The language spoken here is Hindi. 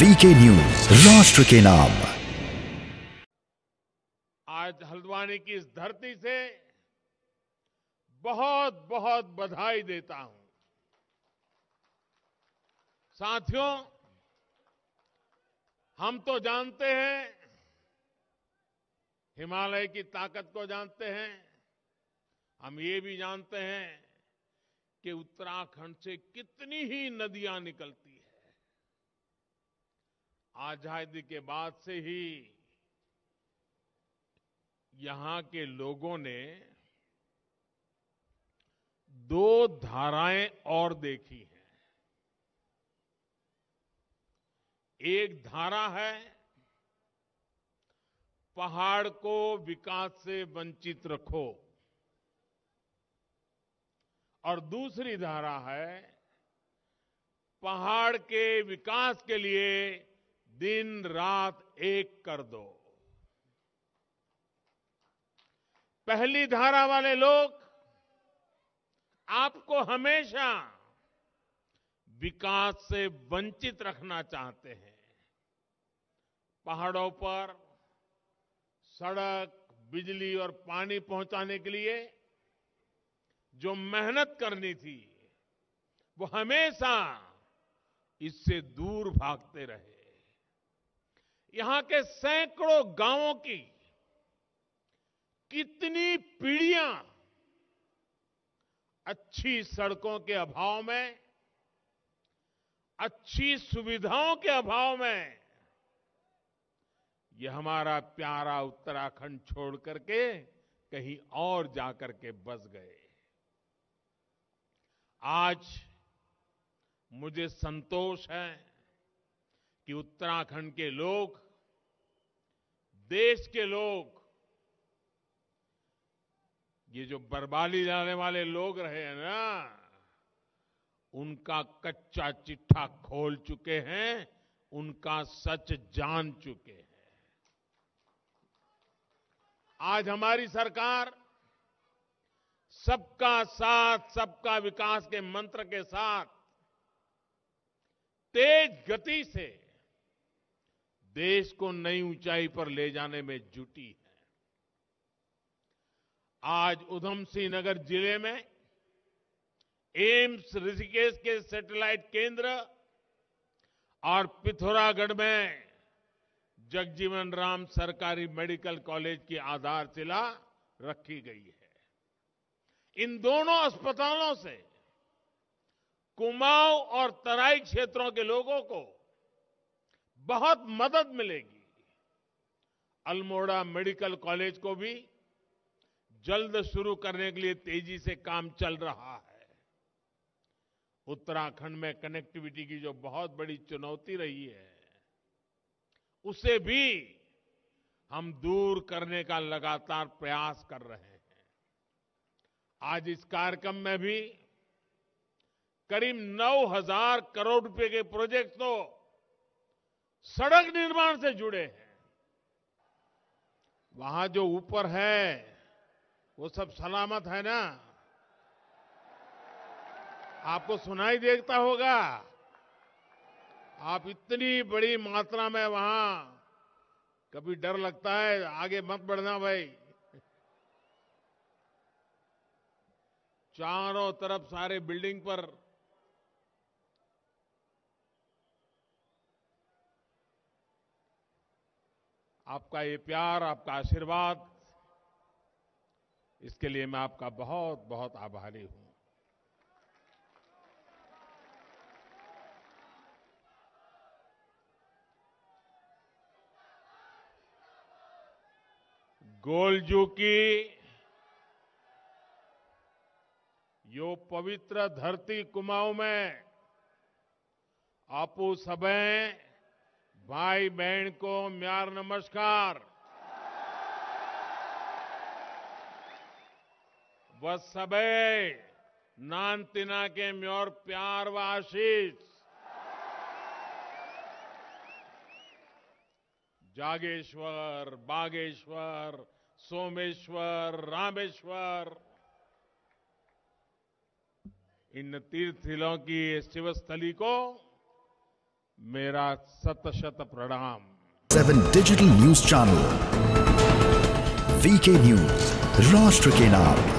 वीके न्यूज राष्ट्र के नाम आज हल्द्वानी की इस धरती से बहुत बहुत बधाई देता हूं साथियों हम तो जानते हैं हिमालय की ताकत को जानते हैं हम ये भी जानते हैं कि उत्तराखंड से कितनी ही नदियां निकलती हैं आजादी के बाद से ही यहां के लोगों ने दो धाराएं और देखी हैं एक धारा है पहाड़ को विकास से वंचित रखो और दूसरी धारा है पहाड़ के विकास के लिए दिन रात एक कर दो पहली धारा वाले लोग आपको हमेशा विकास से वंचित रखना चाहते हैं पहाड़ों पर सड़क बिजली और पानी पहुंचाने के लिए जो मेहनत करनी थी वो हमेशा इससे दूर भागते रहे यहां के सैकड़ों गांवों की कितनी पीढ़ियां अच्छी सड़कों के अभाव में अच्छी सुविधाओं के अभाव में यह हमारा प्यारा उत्तराखंड छोड़ करके कहीं और जाकर के बस गए आज मुझे संतोष है कि उत्तराखंड के लोग देश के लोग ये जो बर्बादी जाने वाले लोग रहे हैं ना उनका कच्चा चिट्ठा खोल चुके हैं उनका सच जान चुके हैं आज हमारी सरकार सबका साथ सबका विकास के मंत्र के साथ तेज गति से देश को नई ऊंचाई पर ले जाने में जुटी है आज उधम सिंह नगर जिले में एम्स ऋषिकेश के सैटेलाइट केंद्र और पिथौरागढ़ में जगजीवन राम सरकारी मेडिकल कॉलेज की आधारशिला रखी गई है इन दोनों अस्पतालों से कुमाऊं और तराई क्षेत्रों के लोगों को बहुत मदद मिलेगी अल्मोड़ा मेडिकल कॉलेज को भी जल्द शुरू करने के लिए तेजी से काम चल रहा है उत्तराखंड में कनेक्टिविटी की जो बहुत बड़ी चुनौती रही है उसे भी हम दूर करने का लगातार प्रयास कर रहे हैं आज इस कार्यक्रम में भी करीब 9000 करोड़ रुपए के प्रोजेक्ट तो सड़क निर्माण से जुड़े हैं वहां जो ऊपर है वो सब सलामत है ना आपको सुनाई देता होगा आप इतनी बड़ी मात्रा में वहां कभी डर लगता है आगे मत बढ़ना भाई चारों तरफ सारे बिल्डिंग पर आपका ये प्यार आपका आशीर्वाद इसके लिए मैं आपका बहुत बहुत आभारी हूं गोलजू की यो पवित्र धरती कुमाऊं में आपू सबें भाई बहन को म्यार नमस्कार व नान नानतिना के म्योर प्यार व आशीष जागेश्वर बागेश्वर सोमेश्वर रामेश्वर इन तीर्थिलों की शिवस्थली को मेरा शत शत प्रणाम seven digital news channel VK news राष्ट्र के नाम